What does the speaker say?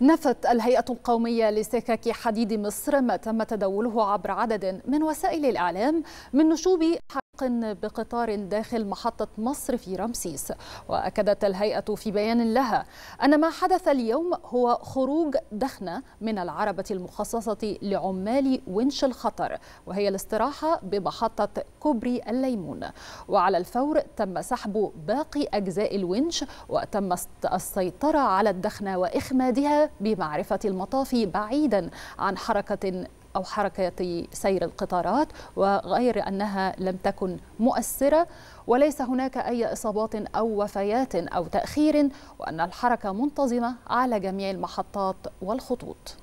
نفت الهيئة القومية لسكك حديد مصر ما تم تداوله عبر عدد من وسائل الإعلام من نشوب بقطار داخل محطة مصر في رمسيس وأكدت الهيئة في بيان لها أن ما حدث اليوم هو خروج دخنة من العربة المخصصة لعمال ونش الخطر وهي الاستراحة بمحطة كوبري الليمون وعلى الفور تم سحب باقي أجزاء الونش وتم السيطرة على الدخنة وإخمادها بمعرفة المطاف بعيدا عن حركة أو حركة سير القطارات وغير أنها لم تكن مؤثرة وليس هناك أي إصابات أو وفيات أو تأخير وأن الحركة منتظمة على جميع المحطات والخطوط